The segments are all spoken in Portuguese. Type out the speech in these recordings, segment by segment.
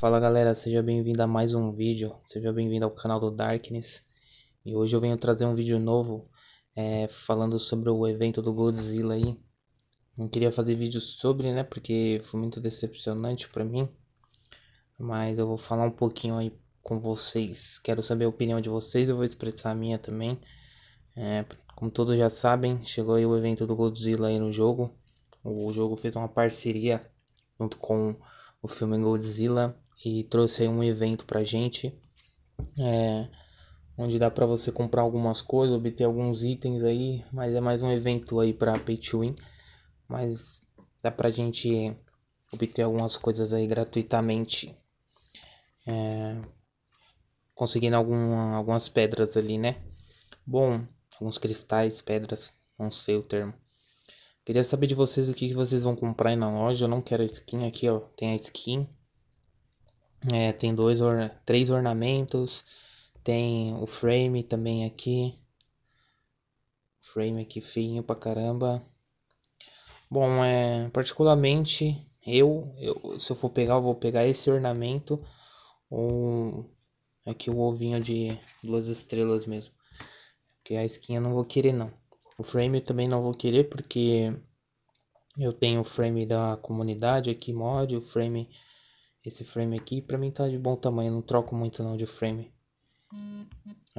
Fala galera, seja bem-vindo a mais um vídeo, seja bem-vindo ao canal do Darkness E hoje eu venho trazer um vídeo novo é, falando sobre o evento do Godzilla aí Não queria fazer vídeo sobre né, porque foi muito decepcionante pra mim Mas eu vou falar um pouquinho aí com vocês, quero saber a opinião de vocês, eu vou expressar a minha também é, Como todos já sabem, chegou aí o evento do Godzilla aí no jogo O jogo fez uma parceria junto com o filme Godzilla e trouxe aí um evento pra gente, é, onde dá para você comprar algumas coisas, obter alguns itens aí, mas é mais um evento aí para Pay to Win, mas dá pra gente obter algumas coisas aí gratuitamente. É, conseguindo algum, algumas pedras ali, né? Bom, alguns cristais, pedras, não sei o termo. Queria saber de vocês o que, que vocês vão comprar aí na loja. Eu não quero skin aqui, ó. Tem a skin. É, tem dois or três ornamentos. Tem o frame também aqui. Frame aqui fininho pra caramba. Bom, é, particularmente eu, eu se eu for pegar, eu vou pegar esse ornamento. Ou aqui o ovinho de duas estrelas mesmo. Que a skin eu não vou querer não. O frame também não vou querer porque eu tenho o frame da comunidade aqui mod, o frame esse frame aqui. Pra mim tá de bom tamanho, não troco muito não de frame.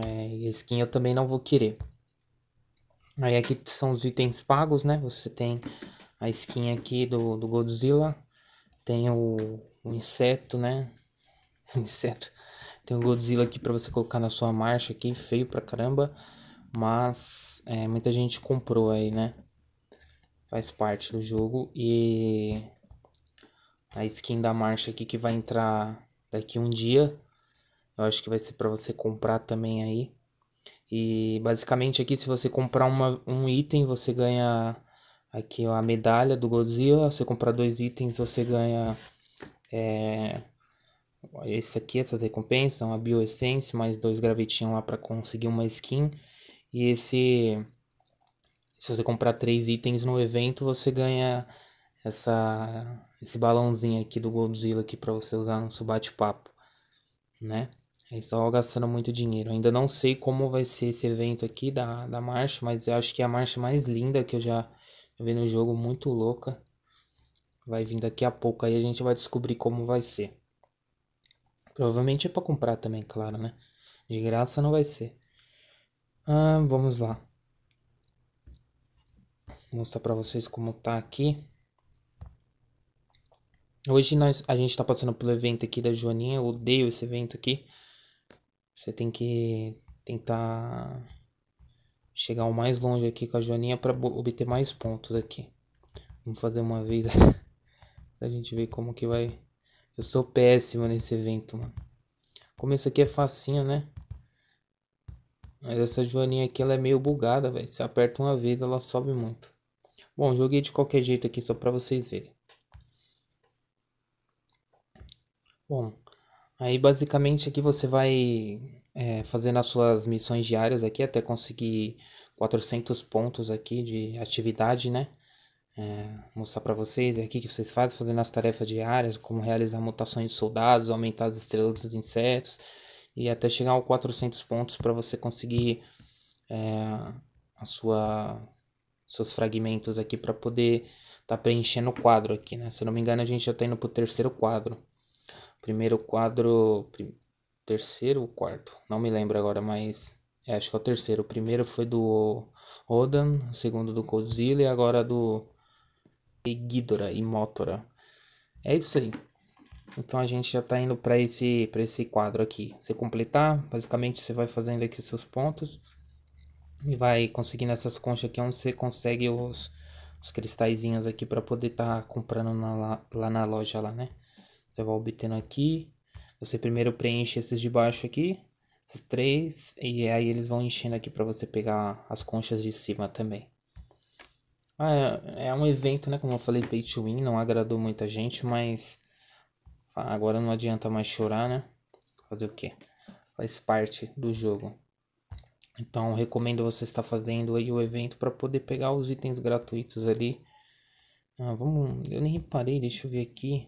É, skin eu também não vou querer. Aí aqui são os itens pagos, né? Você tem a skin aqui do, do Godzilla. Tem o, o inseto, né? O inseto. Tem o Godzilla aqui para você colocar na sua marcha aqui. Feio pra caramba. Mas é, muita gente comprou aí, né? Faz parte do jogo. E a skin da marcha aqui que vai entrar daqui um dia. Eu acho que vai ser para você comprar também aí. E basicamente aqui se você comprar uma, um item, você ganha aqui ó, a medalha do Godzilla. Se você comprar dois itens, você ganha é, esse aqui, essas recompensas, uma bioessência, mais dois gravetinhos lá para conseguir uma skin. E esse se você comprar três itens no evento, você ganha essa esse balãozinho aqui do Godzilla aqui para você usar no seu bate-papo, né? Eles é estão gastando muito dinheiro. Ainda não sei como vai ser esse evento aqui da, da marcha, mas eu acho que é a marcha mais linda que eu já vi no jogo, muito louca. Vai vir daqui a pouco, aí a gente vai descobrir como vai ser. Provavelmente é para comprar também, claro, né? De graça não vai ser. Ah, vamos lá. Vou mostrar para vocês como tá aqui. Hoje nós, a gente tá passando pelo evento aqui da Joaninha. Eu odeio esse evento aqui. Você tem que tentar chegar o mais longe aqui com a Joaninha para obter mais pontos aqui. Vamos fazer uma vez pra gente ver como que vai. Eu sou péssimo nesse evento, mano. Como isso aqui é facinho, né? Mas essa joaninha aqui, ela é meio bugada, velho. Se aperta uma vez, ela sobe muito. Bom, joguei de qualquer jeito aqui só pra vocês verem. Bom, aí basicamente aqui você vai é, fazendo as suas missões diárias aqui até conseguir 400 pontos aqui de atividade, né? É, mostrar para vocês aqui que vocês fazem, fazendo as tarefas diárias, como realizar mutações de soldados, aumentar as estrelas dos insetos e até chegar aos 400 pontos para você conseguir é, a sua seus fragmentos aqui para poder tá preenchendo o quadro aqui, né? Se eu não me engano, a gente já tá indo pro terceiro quadro. Primeiro quadro. Prim, terceiro ou quarto? Não me lembro agora, mas. É, acho que é o terceiro. O primeiro foi do Odan, o segundo do Godzilla e agora do Ghidorah e Motora. É isso aí. Então a gente já está indo para esse, pra esse quadro aqui. Você completar, basicamente você vai fazendo aqui seus pontos e vai conseguindo essas conchas aqui onde você consegue os, os cristalzinhos aqui para poder estar tá comprando na, lá na loja lá, né? Você vai obtendo aqui. Você primeiro preenche esses de baixo aqui. Esses três. E aí eles vão enchendo aqui para você pegar as conchas de cima também. Ah, é, é, um evento, né? Como eu falei, pay to win. Não agradou muita gente, mas... Agora não adianta mais chorar, né? Fazer o quê? Faz parte do jogo. Então recomendo você estar fazendo aí o evento para poder pegar os itens gratuitos ali. Ah, vamos, eu nem reparei, deixa eu ver aqui.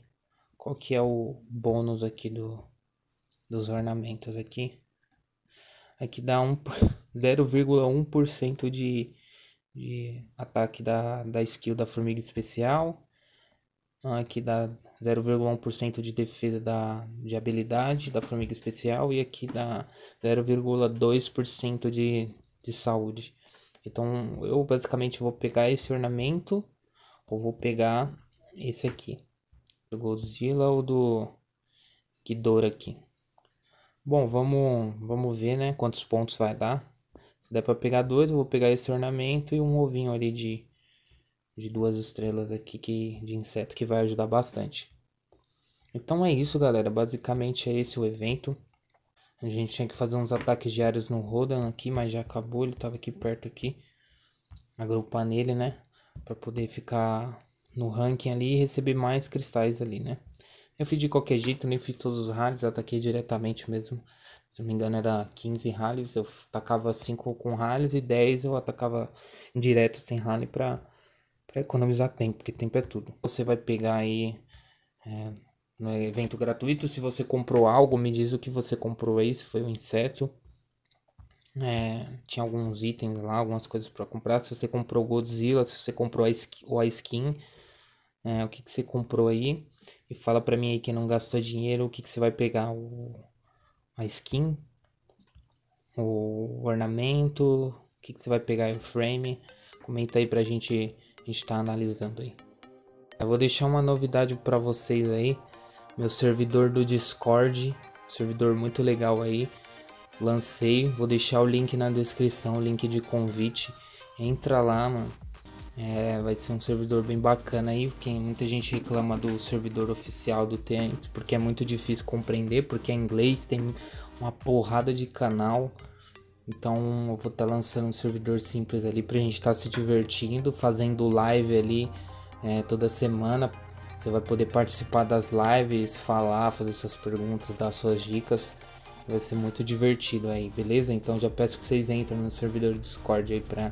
Qual que é o bônus aqui do dos ornamentos aqui? Aqui dá um 0,1% de, de ataque da, da skill da formiga especial. Ah, aqui dá 0,1% de defesa da, de habilidade da formiga especial e aqui dá 0,2% de, de saúde. Então eu basicamente vou pegar esse ornamento ou vou pegar esse aqui do Godzilla ou do Ghidorah aqui. Bom, vamos, vamos ver, né, quantos pontos vai dar. Se der para pegar dois, eu vou pegar esse ornamento e um ovinho ali de, de duas estrelas aqui que, de inseto que vai ajudar bastante. Então é isso, galera. Basicamente é esse o evento. A gente tinha que fazer uns ataques diários no Rodan aqui, mas já acabou. Ele tava aqui perto aqui. Agrupar nele, né? Pra poder ficar no ranking ali e receber mais cristais ali, né? Eu fiz de qualquer jeito, nem fiz todos os rallies, ataquei diretamente mesmo. Se não me engano, era 15 rallies, eu atacava 5 com rallies e 10 eu atacava direto sem rally pra, pra economizar tempo, porque tempo é tudo. Você vai pegar aí é, no evento gratuito, se você comprou algo, me diz o que você comprou aí, se foi um inseto. É, tinha alguns itens lá, algumas coisas para comprar. Se você comprou Godzilla, se você comprou a ou a skin é, o que, que você comprou aí. E fala pra mim aí que não gastou dinheiro, o que, que você vai pegar, o, a skin, o ornamento, o que, que você vai pegar o frame. Comenta aí pra gente, a gente tá analisando aí. Eu vou deixar uma novidade para vocês aí, meu servidor do Discord, servidor muito legal aí, lancei, vou deixar o link na descrição, o link de convite, entra lá, mano, é, vai ser um servidor bem bacana aí. Quem, muita gente reclama do servidor oficial do TNT porque é muito difícil compreender, porque é inglês, tem uma porrada de canal. Então eu vou estar tá lançando um servidor simples ali pra gente estar tá se divertindo, fazendo live ali é, toda semana. Você vai poder participar das lives, falar, fazer suas perguntas, dar suas dicas. Vai ser muito divertido aí, beleza? Então já peço que vocês entrem no servidor Discord aí pra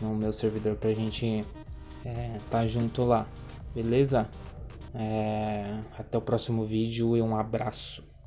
no meu servidor pra gente é, tá junto lá, beleza? É, até o próximo vídeo e um abraço.